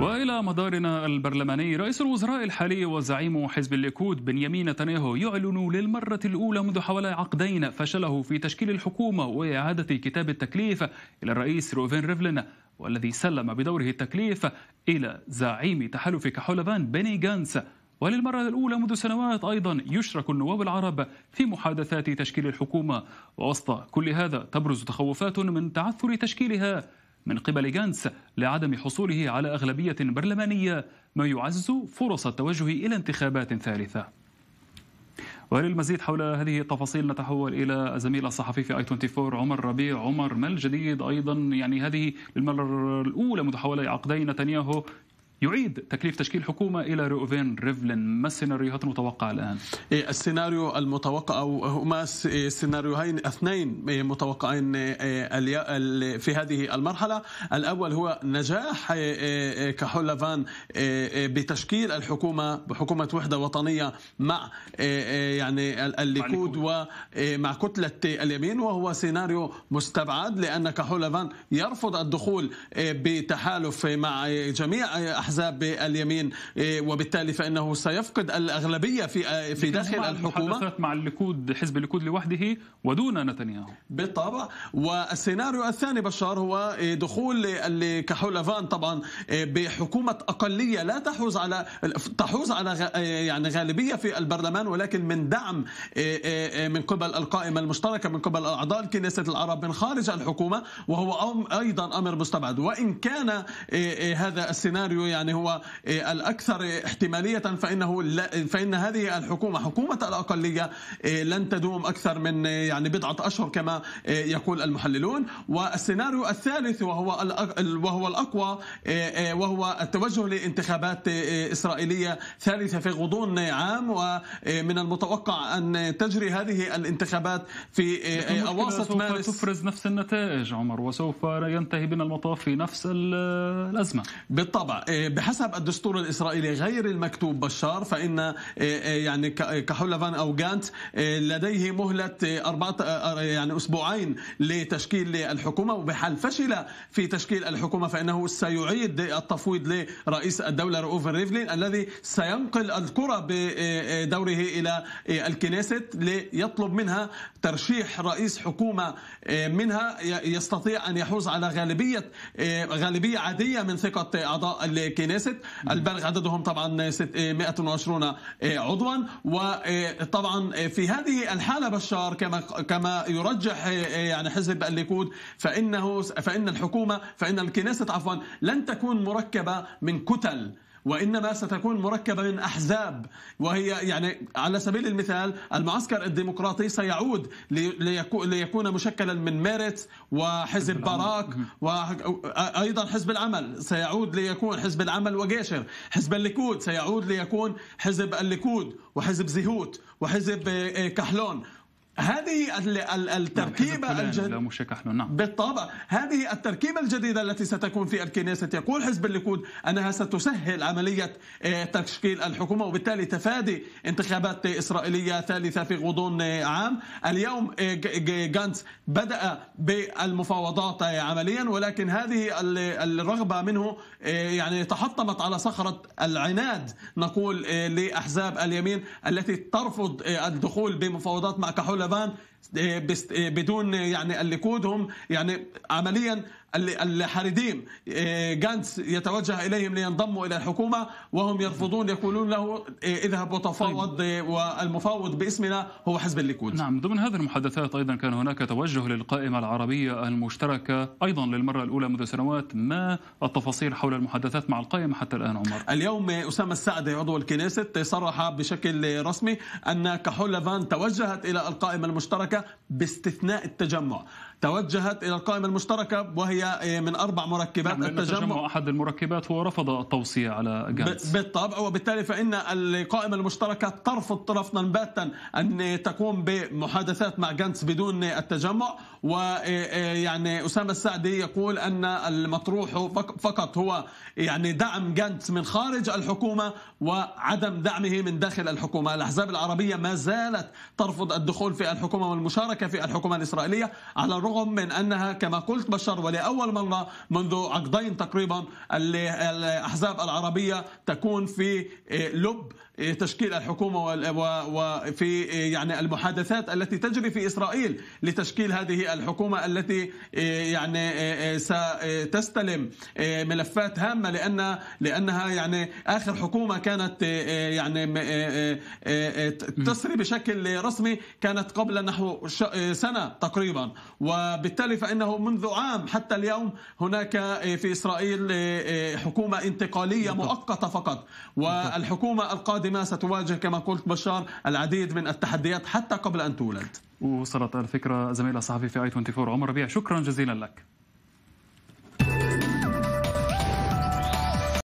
والى مدارنا البرلماني رئيس الوزراء الحالي وزعيم حزب الليكود بنيامين نتنياهو يعلن للمره الاولى منذ حوالي عقدين فشله في تشكيل الحكومه واعاده كتاب التكليف الى الرئيس روفين ريفلين والذي سلم بدوره التكليف الى زعيم تحالف كحولفان بني جانس وللمرة الأولى منذ سنوات أيضا يشرك النواب العرب في محادثات تشكيل الحكومة ووسط كل هذا تبرز تخوفات من تعثر تشكيلها من قبل غانس لعدم حصوله على أغلبية برلمانية ما يعزز فرص التوجه إلى انتخابات ثالثة وللمزيد حول هذه التفاصيل نتحول الى الزميل الصحفي في اي 24 عمر ربيع عمر ما الجديد ايضا يعني هذه للمره الاولى منذ حوالي عقدين نتنياهو يعيد تكليف تشكيل حكومة إلى رؤوفين ريفلين ما السيناريوهات المتوقعة الآن؟ إيه، السيناريو المتوقع أو هما إيه، سيناريوهين اثنين متوقعين إيه، في هذه المرحلة الأول هو نجاح كحول بتشكيل الحكومة بحكومة وحدة وطنية مع يعني الليكود ومع كتلة اليمين وهو سيناريو مستبعد لأن كحول يرفض الدخول بتحالف مع جميع احزاب اليمين إيه، وبالتالي فانه سيفقد الاغلبيه في آه، في داخل الحكومه مع الليكود حزب الليكود لوحده ودون نتنياهو بالطبع والسيناريو الثاني بشار هو إيه، دخول كحولفان طبعا إيه، بحكومه اقليه لا تحوز على تحوز على يعني غالبيه في البرلمان ولكن من دعم من قبل القائمه المشتركه من قبل اعضاء كنيسه العرب من خارج الحكومه وهو ايضا امر مستبعد وان كان هذا السيناريو يعني هو إيه، الأكثر احتمالية فإنه فإن هذه الحكومة حكومة الأقلية إيه، لن تدوم أكثر من يعني بضعة أشهر كما إيه، يقول المحللون والسيناريو الثالث وهو وهو الأقوى وهو التوجه لانتخابات إسرائيلية ثالثة في غضون عام ومن المتوقع أن تجري هذه الانتخابات في أواسط سوف تفرز نفس النتائج عمر وسوف ينتهي بنا المطاف في نفس الأزمة بالطبع بحسب الدستور الاسرائيلي غير المكتوب بشار فان آه، آه، يعني آه، كحولفان او جانت لديه مهله اربعه يعني اسبوعين لتشكيل الحكومه وبحال فشل في تشكيل الحكومه فانه سيعيد التفويض لرئيس الدوله رؤوف ريفلين الذي سينقل الكره بدوره الى الكنيست ليطلب منها ترشيح رئيس حكومه منها يستطيع ان يحوز على غالبيه غالبيه عاديه من ثقه اعضاء الكنيست البالغ عددهم طبعا 120 آه، آه، عضوا وطبعا آه، في هذه الحالة بشار كما كما يرجح يعني حزب الليكود فإنه فإن الحكومة فإن الكنيست عفوا لن تكون مركبة من كتل وإنما ستكون مركبة من أحزاب وهي يعني على سبيل المثال المعسكر الديمقراطي سيعود ليكون مشكلا من ميرت وحزب باراك وأيضا حزب العمل سيعود ليكون حزب العمل وجيشر حزب الليكود سيعود ليكون حزب الليكود وحزب زهوت وحزب آه، آه، كحلون هذه التركيبة الجديدة نعم،, نعم. بالطبع هذه التركيبة الجديدة التي ستكون في الكنيسة يقول حزب الليكود أنها ستسهل عملية آه، تشكيل الحكومة وبالتالي تفادي انتخابات إسرائيلية ثالثة في غضون آه، عام اليوم آه، جانس بدأ بالمفاوضات عمليا ولكن هذه الرغبة منه يعني تحطمت على صخرة العناد نقول لأحزاب اليمين التي ترفض الدخول بمفاوضات مع كحول לבן, بدون يعني الليكودهم يعني عمليا الحريديم آه، جانس يتوجه اليهم لينضموا الى الحكومه وهم يرفضون يقولون له آه، اذهب وتفاوض طيب. آه، والمفاوض باسمنا هو حزب الليكود. نعم ضمن هذه المحادثات ايضا كان هناك توجه للقائمه العربيه المشتركه ايضا للمره الاولى منذ سنوات ما التفاصيل حول المحادثات مع القائمه حتى الان عمر؟ اليوم اسامه السعدي عضو الكنيست صرح بشكل رسمي ان كحول توجهت الى القائمه المشتركه باستثناء التجمع توجهت إلى القائمة المشتركة وهي آه، من أربع مركبات يعني التجمع أحد المركبات هو رفض التوصية على جانس بالطبع وبالتالي فإن القائمة المشتركة ترفض رفضا باتا أن تقوم بمحادثات مع جانس بدون التجمع ويعني آه، آه، أسامة السعدي يقول أن المطروح فقط هو يعني دعم جانس من خارج الحكومة وعدم دعمه من داخل الحكومة الأحزاب العربية ما زالت ترفض الدخول في الحكومة والمشاركة في الحكومة الإسرائيلية على بالرغم من انها كما قلت بشر ولاول مره منذ عقدين تقريبا الاحزاب العربيه تكون في لب تشكيل الحكومه وفي يعني المحادثات التي تجري في اسرائيل لتشكيل هذه الحكومه التي يعني ستستلم ملفات هامه لان لانها يعني اخر حكومه كانت يعني تسري بشكل رسمي كانت قبل نحو سنه تقريبا و وبالتالي فإنه منذ عام حتى اليوم هناك آه، في إسرائيل آه، آه، حكومة انتقالية مؤقتة فقط والحكومة القادمة ستواجه كما قلت بشار العديد من التحديات حتى قبل أن تولد وصلت الفكرة زميل الصحفي في اي 24 عمر ربيع شكرا جزيلا لك